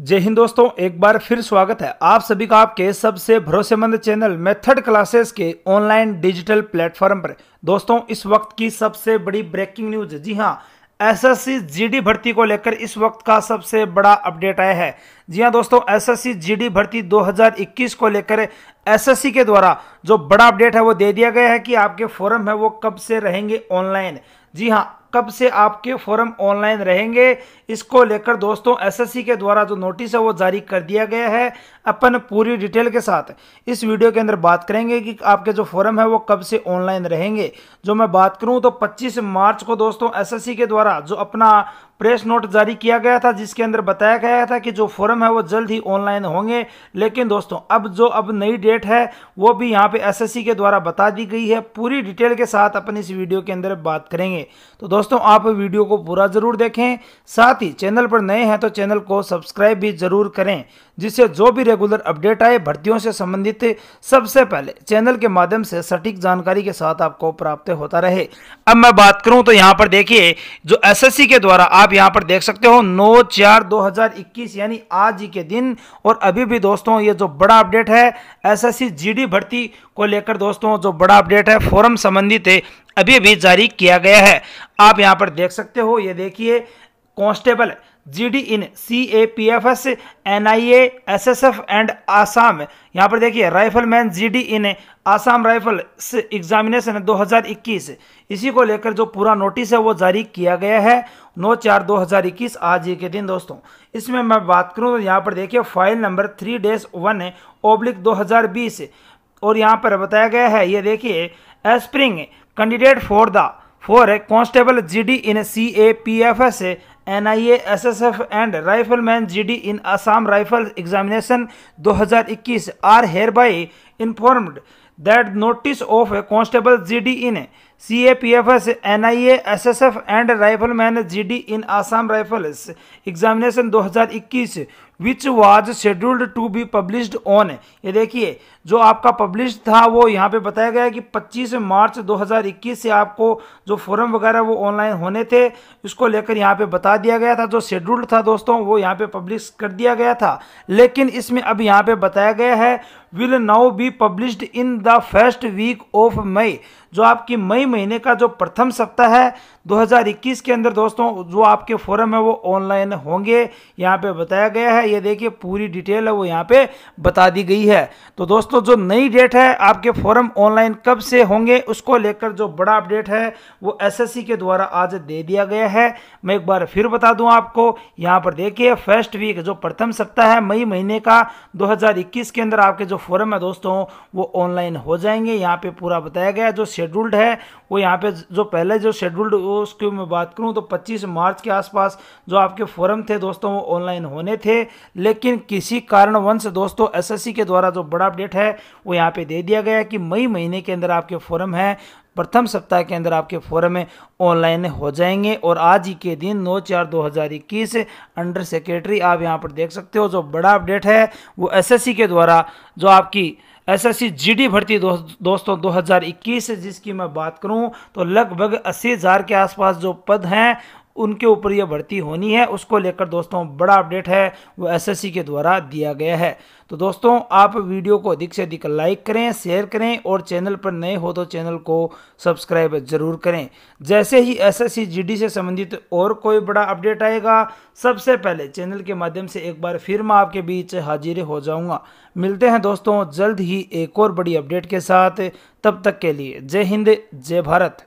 जय हिंद दोस्तों एक बार फिर स्वागत है आप सभी का आपके सबसे भरोसेमंद चैनल मेथड क्लासेस के ऑनलाइन डिजिटल प्लेटफॉर्म पर दोस्तों इस वक्त की सबसे बड़ी ब्रेकिंग न्यूज जी हाँ एसएससी जीडी भर्ती को लेकर इस वक्त का सबसे बड़ा अपडेट आया है जी हाँ दोस्तों एसएससी जीडी भर्ती 2021 को लेकर एसएससी के द्वारा जो बड़ा अपडेट है वो दे दिया गया है कि आपके फॉरम है वो कब से रहेंगे ऑनलाइन जी हाँ कब से आपके फॉर्म ऑनलाइन रहेंगे इसको लेकर दोस्तों एसएससी के द्वारा जो नोटिस है वो जारी कर दिया गया है अपन पूरी डिटेल के साथ इस वीडियो के अंदर बात करेंगे कि आपके जो फॉर्म है वो कब से ऑनलाइन रहेंगे जो मैं बात करूं तो 25 मार्च को दोस्तों एसएससी के द्वारा जो अपना प्रेस नोट जारी किया गया था जिसके अंदर बताया गया था कि जो फॉर्म है वो जल्द ही ऑनलाइन होंगे लेकिन दोस्तों अब जो अब नई डेट है वो भी यहाँ पे एसएससी के द्वारा बता दी गई है पूरी डिटेल के साथ अपन इस वीडियो के अंदर बात करेंगे तो दोस्तों आप वीडियो को पूरा ज़रूर देखें साथ ही चैनल पर नए हैं तो चैनल को सब्सक्राइब भी ज़रूर करें जिससे जो भी रेगुलर अपडेट आए भर्तियों से संबंधित सबसे पहले चैनल के माध्यम से सटीक जानकारी के साथ आपको प्राप्त होता रहे अब मैं बात करूं तो यहां पर देखिए जो एस के द्वारा आप यहां पर देख सकते हो 9 चार 2021 यानी आज ही के दिन और अभी भी दोस्तों ये जो बड़ा अपडेट है एसएससी जीडी भर्ती को लेकर दोस्तों जो बड़ा अपडेट है फोरम संबंधित है अभी भी जारी किया गया है आप यहां पर देख सकते हो ये देखिए constable GD in C A P F S N I A S S F and Assam यहाँ पर देखिए rifleman GD in Assam rifle examination 2021 इसी को लेकर जो पूरा नोटिस है वो जारी किया गया है 9 चार 2021 आज ही के दिन दोस्तों इसमें मैं बात करूँ तो यहाँ पर देखिए file number three dash one oblique दो और यहाँ पर बताया गया है ये देखिए aspiring candidate for the for constable G D in C A P F S N I S S F and rifleman D in Assam rifle examination दो हजार इक्कीस are here by informed that notice of constable G D in C A P F S N I S S F and rifleman D in Assam rifles examination दो हजार इक्कीस which was scheduled to be published on ये देखिए जो आपका publish था वो यहाँ पे बताया गया कि 25 मार्च 2021 से आपको जो फॉरम वगैरह वो ऑनलाइन होने थे इसको लेकर यहाँ पे बता दिया गया था जो शेड्यूल्ड था दोस्तों वो यहाँ पे पब्लिश कर दिया गया था लेकिन इसमें अब यहाँ पे बताया गया है will now be published in the first week of May जो आपकी मई महीने का जो प्रथम सप्ताह है 2021 के अंदर दोस्तों जो आपके फॉरम है वो ऑनलाइन होंगे यहाँ पे बताया गया है है ये देखिए पूरी डिटेल है वो यहाँ पे बता दी गई है तो दोस्तों जो नई डेट है आपके फॉर्म ऑनलाइन कब से होंगे उसको लेकर जो बड़ा अपडेट है वो एसएससी के द्वारा आज दे दिया गया है मैं एक बार फिर बता दूं आपको यहाँ पर देखिए फर्स्ट वीक जो प्रथम सप्ताह है मई महीने का दो के अंदर आपके जो फॉर्म है दोस्तों वो ऑनलाइन हो जाएंगे यहाँ पर पूरा बताया गया जो शेड्यूल्ड है वो यहाँ पे जो पहले जो शेड्यूल्ड उसकी मैं बात करूँ तो 25 मार्च के आसपास जो आपके फॉरम थे दोस्तों वो ऑनलाइन होने थे लेकिन किसी कारणवंश दोस्तों एसएससी के द्वारा जो बड़ा अपडेट है वो यहाँ पे दे दिया गया है कि मई महीने के अंदर आपके फॉरम है प्रथम सप्ताह के अंदर आपके फॉरम ऑनलाइन हो जाएंगे और आज ही के दिन 9 चार 2021 अंडर सेक्रेटरी आप यहाँ पर देख सकते हो जो बड़ा अपडेट है वो एसएससी के द्वारा जो आपकी एसएससी जीडी भर्ती दो, दोस्तों 2021 जिसकी मैं बात करूं तो लगभग अस्सी हज़ार के आसपास जो पद हैं उनके ऊपर यह भर्ती होनी है उसको लेकर दोस्तों बड़ा अपडेट है वो एसएससी के द्वारा दिया गया है तो दोस्तों आप वीडियो को अधिक से अधिक लाइक करें शेयर करें और चैनल पर नए हो तो चैनल को सब्सक्राइब जरूर करें जैसे ही एसएससी जीडी से संबंधित और कोई बड़ा अपडेट आएगा सबसे पहले चैनल के माध्यम से एक बार फिर मैं आपके बीच हाजिर हो जाऊंगा मिलते हैं दोस्तों जल्द ही एक और बड़ी अपडेट के साथ तब तक के लिए जय हिंद जय भारत